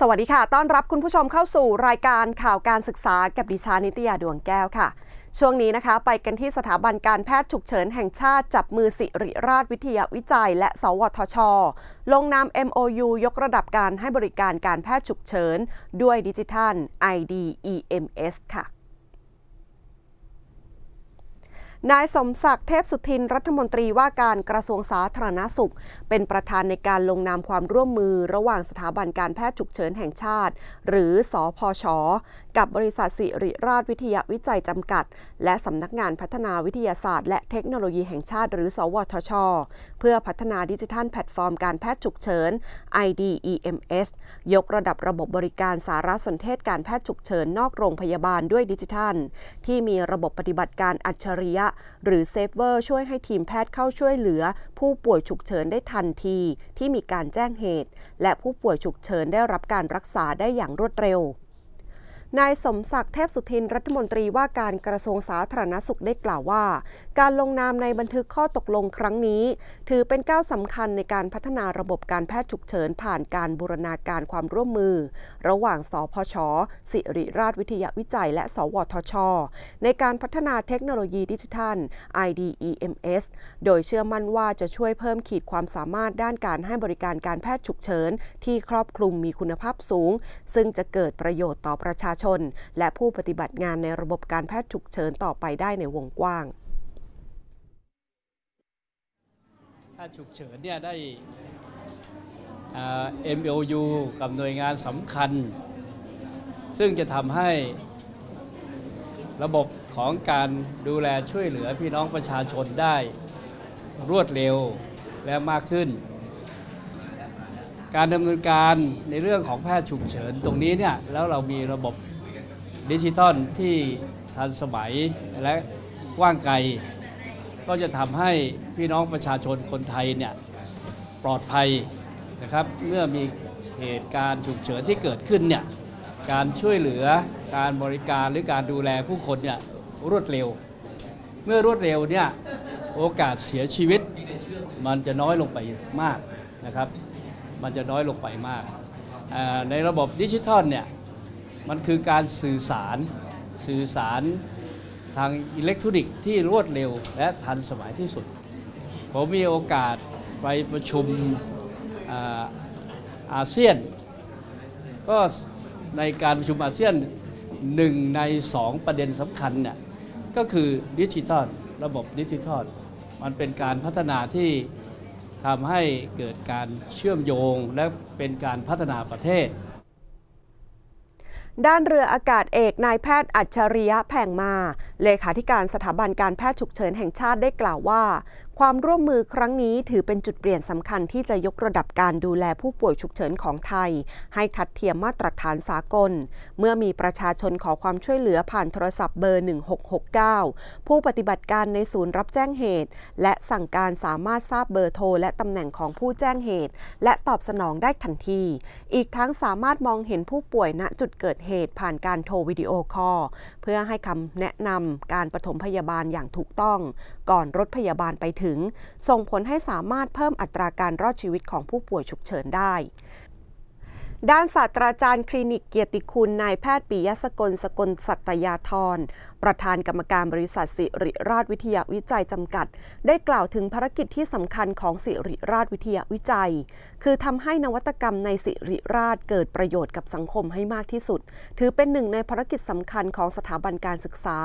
สวัสดีค่ะ ต้อนรับคุณผู้ชมเข้าสู่รายการข่าวการศึกษากับดิฉันนิตยาดวงแก้วค่ะ ช่วงนี้นะคะไปกันที่สถาบันการแพทย์ฉุกเฉินแห่งชาติจับมือสิริราชวิทยาวิจัยและสวทช ลงนาม MOU ยกระดับการให้บริการการแพทย์ฉุกเฉินด้วยดิจิทัล IDEMS ค่ะนายสมศักดิ์เทพสุทินรัฐมนตรีว่าการกระทรวงสาธารณาสุข เป็นประธานในการลงนามความร่วมมือ ระหว่างสถาบันการแพทย์ฉุกเฉินแห่งชาติ หรือสอพอชอกับบริษัทสิริราชวิทยาวิจัยจำกัด และสำนักงานพัฒนาวิทยาศาสตร์และเทคโนโลยีแห่งชาติหรือสวทช เพื่อพัฒนาดิจิทัลแพลตฟอร์มการแพทย์ฉุกเฉิน IDEMS ยกระดับระบบบริการสารสนเทศการแพทย์ฉุกเฉินนอกโรงพยาบาลด้วยดิจิทัล ที่มีระบบปฏิบัติการอัจฉริยะหรือเซฟเวอร์ช่วยให้ทีมแพทย์เข้าช่วยเหลือ ผู้ป่วยฉุกเฉินได้ทันที ที่มีการแจ้งเหตุ และผู้ป่วยฉุกเฉินได้รับการรักษาได้อย่างรวดเร็วนายสมศักดิ์เทพสุทินรัฐมนตรีว่าการกระทรวงสาธารณสุขได้กล่าวว่า การลงนามในบันทึกข้อตกลงครั้งนี้ ถือเป็นก้าวสำคัญในการพัฒนาระบบการแพทย์ฉุกเฉิน ผ่านการบูรณาการความร่วมมือ ระหว่าง สพช สิริราชวิทยาวิจัยและ สวทช ในการพัฒนาเทคโนโลยีดิจิทัล IDEMS โดยเชื่อมั่นว่าจะช่วยเพิ่มขีดความสามารถด้านการให้บริการการแพทย์ฉุกเฉินที่ครอบคลุมมีคุณภาพสูง ซึ่งจะเกิดประโยชน์ต่อประชาชชนและผู้ปฏิบัติงานในระบบการแพทย์ฉุกเฉินต่อไปได้ในวงกว้าง แพทย์ฉุกเฉินเนี่ยได้ MOU กับหน่วยงานสำคัญ ซึ่งจะทำให้ ระบบของการดูแลช่วยเหลือพี่น้องประชาชนได้รวดเร็วและมากขึ้น การดำเนินการในเรื่องของแพทย์ฉุกเฉินตรงนี้เนี่ยแล้วเรามีระบบดิจิทัลที่ทันสมัยและกว้างไกล ก็จะทำให้พี่น้องประชาชนคนไทยเนี่ยปลอดภัยนะครับเมื่อมีเหตุการณ์ฉุกเฉินที่เกิดขึ้นเนี่ยการช่วยเหลือการบริการหรือการดูแลผู้คนเนี่ยรวดเร็ว เมื่อรวดเร็วเนี่ยโอกาสเสียชีวิต มันจะน้อยลงไปมากนะครับ มันจะน้อยลงไปมาก ในระบบดิจิทัลเนี่ยมันคือการสื่อสาร สื่อสารทางอิเล็กทรอนิกส์ที่รวดเร็ว และทันสมัยที่สุด ผมมีโอกาสไปประชุมอาเซียน ก็ในการประชุมอาเซียนหนึ่งในสองประเด็นสำคัญเนี่ยก็คือดิจิทัล ระบบดิจิทัลมันเป็นการพัฒนาที่ทำให้เกิดการเชื่อมโยงและเป็นการพัฒนาประเทศด้านเรืออากาศเอกนายแพทย์อัจฉริยะแผงมา เลขาธิการสถาบันการแพทย์ฉุกเฉินแห่งชาติได้กล่าวว่าความร่วมมือครั้งนี้ถือเป็นจุดเปลี่ยนสำคัญที่จะยกระดับการดูแลผู้ป่วยฉุกเฉินของไทย ให้ทัดเทียมมาตรฐานสากล เมื่อมีประชาชนขอความช่วยเหลือผ่านโทรศัพท์เบอร์ 1669 ผู้ปฏิบัติการในศูนย์รับแจ้งเหตุ และสั่งการสามารถทราบเบอร์โทรและตำแหน่งของผู้แจ้งเหตุ และตอบสนองได้ทันที อีกทั้งสามารถมองเห็นผู้ป่วยณจุดเกิดเหตุผ่านการโทรวิดีโอคอลเพื่อให้คำแนะนำการปฐมพยาบาลอย่างถูกต้องก่อนรถพยาบาลไปถึงถึงส่งผลให้สามารถเพิ่มอัตราการรอดชีวิตของผู้ป่วยฉุกเฉินได้ด้านศาสตราจารย์คลินิกเกียรติคุณนายแพทย์ปิยสกลสกลสัตยาธร ประธานกรรมการบริษัทสิริราชวิทยาวิจัยจำกัด ได้กล่าวถึงภารกิจที่สำคัญของสิริราชวิทยาวิจัย คือทำให้นวัตกรรมในสิริราชเกิดประโยชน์กับสังคมให้มากที่สุด ถือเป็นหนึ่งในภารกิจสำคัญของสถาบันการศึกษา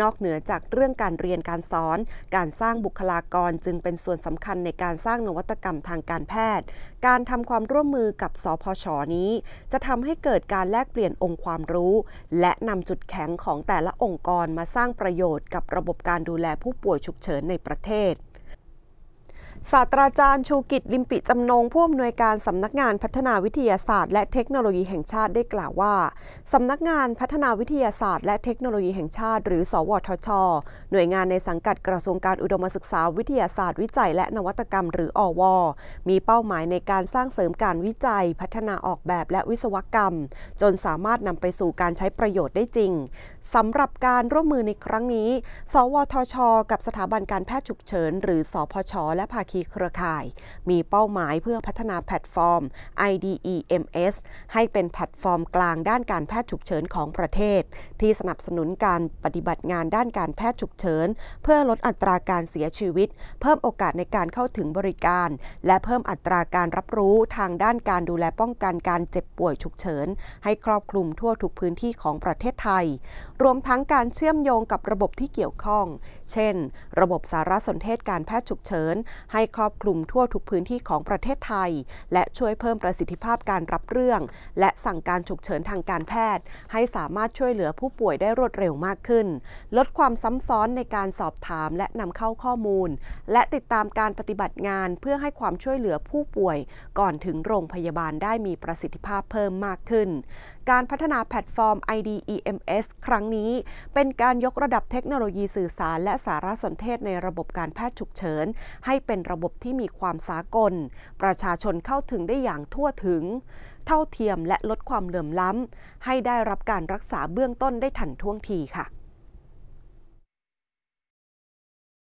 นอกเหนือจากเรื่องการเรียนการสอน การสร้างบุคลากรจึงเป็นส่วนสำคัญในการสร้างนวัตกรรมทางการแพทย์การทำความร่วมมือกับสพชนี้ จะทำให้เกิดการแลกเปลี่ยนองค์ความรู้ และนำจุดแข็งของแต่ละองค์กรมาสร้างประโยชน์กับระบบการดูแลผู้ป่วยฉุกเฉินในประเทศศาสตราจารย์ชูกิจลิมปิจำนงผู้อำนวยการสำนักงานพัฒนาวิทยาศาสตร์ และเทคโนโลยีแห่งชาติได้กล่าวว่าสำนักงานพัฒนาวิทยาศาสตร์ และเทคโนโลยีแห่งชาติ หรือ สวทช หน่วยงานในสังกัดกระทรวงการอุดมศึกษาวิทยาศาสตร์วิจัย และนวัตกรรม หรืออวมีเป้าหมายในการสร้างเสริมการวิจัย พัฒนาออกแบบและวิศวกรรม จนสามารถนำไปสู่การใช้ประโยชน์ได้จริงสำหรับการร่วมมือในครั้งนี้ สวทช กับสถาบันการแพทย์ฉุกเฉินหรือ สพช และภาคีเครือข่าย มีเป้าหมายเพื่อพัฒนาแพลตฟอร์ม IDEMS ให้เป็นแพลตฟอร์มกลางด้านการแพทย์ฉุกเฉินของประเทศ ที่สนับสนุนการปฏิบัติงานด้านการแพทย์ฉุกเฉินเพื่อลดอัตราการเสียชีวิต เพิ่มโอกาสในการเข้าถึงบริการ และเพิ่มอัตราการรับรู้ทางด้านการดูแลป้องกันการเจ็บป่วยฉุกเฉินให้ครอบคลุมทั่วทุกพื้นที่ของประเทศไทย รวมทั้งการเชื่อมโยงกับระบบที่เกี่ยวข้อง เช่น ระบบสารสนเทศการแพทย์ฉุกเฉินให้ครอบคลุมทั่วทุกพื้นที่ของประเทศไทย และช่วยเพิ่มประสิทธิภาพการรับเรื่อง และสั่งการฉุกเฉินทางการแพทย์ ให้สามารถช่วยเหลือผู้ป่วยได้รวดเร็วมากขึ้น ลดความซ้ำซ้อนในการสอบถามและนำเข้าข้อมูล และติดตามการปฏิบัติงานเพื่อให้ความช่วยเหลือผู้ป่วย ก่อนถึงโรงพยาบาลได้มีประสิทธิภาพเพิ่มมากขึ้น การพัฒนาแพลตฟอร์ม IDEMS ครั้งนี้เป็นการยกระดับเทคโนโลยีสื่อสารและสารสนเทศในระบบการแพทย์ฉุกเฉินให้เป็นระบบที่มีความสากล ประชาชนเข้าถึงได้อย่างทั่วถึง เท่าเทียมและลดความเหลื่อมล้ำ ให้ได้รับการรักษาเบื้องต้นได้ทันท่วงทีค่ะ